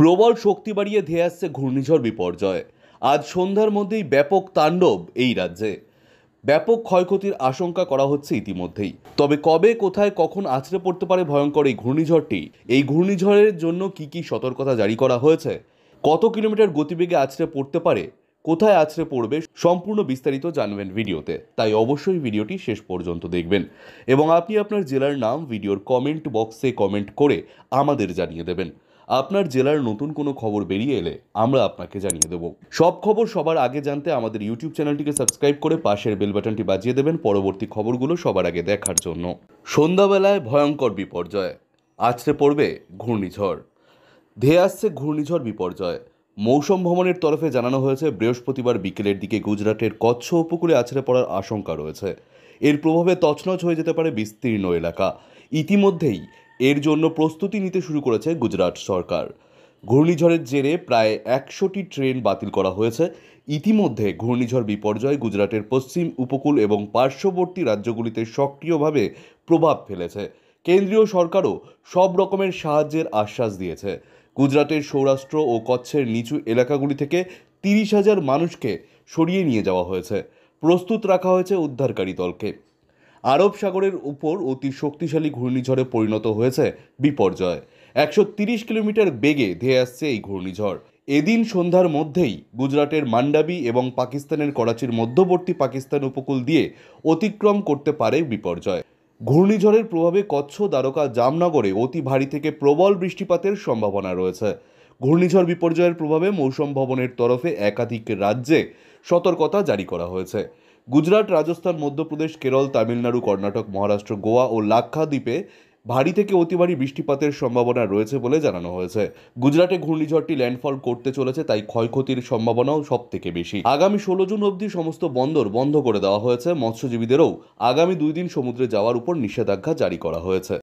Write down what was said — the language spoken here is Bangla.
প্রবল শক্তি বাড়িয়ে ধেয়ে আসছে ঘূর্ণিঝড় বিপর্যয় আজ সন্ধ্যার মধ্যেই ব্যাপক তাণ্ডব এই রাজ্যে ব্যাপক ক্ষয়ক্ষতির আশঙ্কা করা হচ্ছে ইতিমধ্যেই তবে কবে কোথায় কখন আছড়ে পড়তে পারে ভয়ঙ্কর এই ঘূর্ণিঝড়টি এই ঘূর্ণিঝড়ের জন্য কি কি সতর্কতা জারি করা হয়েছে কত কিলোমিটার গতিবেগে আছড়ে পড়তে পারে কোথায় আছড়ে পড়বে সম্পূর্ণ বিস্তারিত জানবেন ভিডিওতে তাই অবশ্যই ভিডিওটি শেষ পর্যন্ত দেখবেন এবং আপনি আপনার জেলার নাম ভিডিওর কমেন্ট বক্সে কমেন্ট করে আমাদের জানিয়ে দেবেন আপনার জেলার নতুন কোনো খবর বেরিয়ে এলে আমরা আপনাকে জানিয়ে দেব সব খবর সবার আগে জানতে আমাদের ইউটিউব চ্যানেলটিকে সাবস্ক্রাইব করে পাশের বেল বাটনটি বাজিয়ে দেবেন পরবর্তী খবরগুলো সবার আগে দেখার জন্য সন্ধ্যাবেলায় ভয়ঙ্কর বিপর্যয় আছড়ে পড়বে ঘূর্ণিঝড় ধেয়ে আসছে ঘূর্ণিঝড় বিপর্যয় মৌসুম ভবনের তরফে জানানো হয়েছে বৃহস্পতিবার বিকেলের দিকে গুজরাটের কচ্ছ উপকূলে আছড়ে পড়ার আশঙ্কা রয়েছে এর প্রভাবে তছনছ হয়ে যেতে পারে বিস্তীর্ণ এলাকা ইতিমধ্যেই এর জন্য প্রস্তুতি নিতে শুরু করেছে গুজরাট সরকার ঘূর্ণিঝড়ের জেরে প্রায় একশোটি ট্রেন বাতিল করা হয়েছে ইতিমধ্যে ঘূর্ণিঝড় বিপর্যয় গুজরাটের পশ্চিম উপকূল এবং পার্শ্ববর্তী রাজ্যগুলিতে সক্রিয়ভাবে প্রভাব ফেলেছে কেন্দ্রীয় সরকারও সব রকমের সাহায্যের আশ্বাস দিয়েছে গুজরাটের সৌরাষ্ট্র ও কচ্ছের নিচু এলাকাগুলি থেকে তিরিশ হাজার মানুষকে সরিয়ে নিয়ে যাওয়া হয়েছে প্রস্তুত রাখা হয়েছে উদ্ধারকারী দলকে আরব সাগরের উপর অতি শক্তিশালী ঘূর্ণিঝড়ে পরিণত হয়েছে বিপর্যয় একশো তিরিশ কিলোমিটার বেগে ধেয়ে আসছে এই ঘূর্ণিঝড় এদিন সন্ধ্যার মধ্যেই গুজরাটের মান্ডাবি এবং পাকিস্তানের করাচির মধ্যবর্তী পাকিস্তান উপকূল দিয়ে অতিক্রম করতে পারে বিপর্যয় ঘূর্ণিঝড়ের প্রভাবে কচ্ছ দ্বারকা জামনগরে অতি ভারী থেকে প্রবল বৃষ্টিপাতের সম্ভাবনা রয়েছে ঘূর্ণিঝড় বিপর্যয়ের প্রভাবে মৌসুম ভবনের তরফে একাধিক রাজ্যে সতর্কতা জারি করা হয়েছে গুজরাট রাজস্থান মধ্যপ্রদেশ কেরল তামিলনাড়ু কর্ণাটক মহারাষ্ট্র গোয়া ও লাক্ষাদ্বীপে ভারী থেকে অতিভারী বৃষ্টিপাতের সম্ভাবনা রয়েছে বলে জানানো হয়েছে গুজরাটে ঘূর্ণিঝড়টি ল্যান্ডফল করতে চলেছে তাই ক্ষয়ক্ষতির সম্ভাবনাও সব থেকে বেশি আগামী ষোলো জুন অবধি সমস্ত বন্দর বন্ধ করে দেওয়া হয়েছে মৎস্যজীবীদেরও আগামী দুই দিন সমুদ্রে যাওয়ার উপর নিষেধাজ্ঞা জারি করা হয়েছে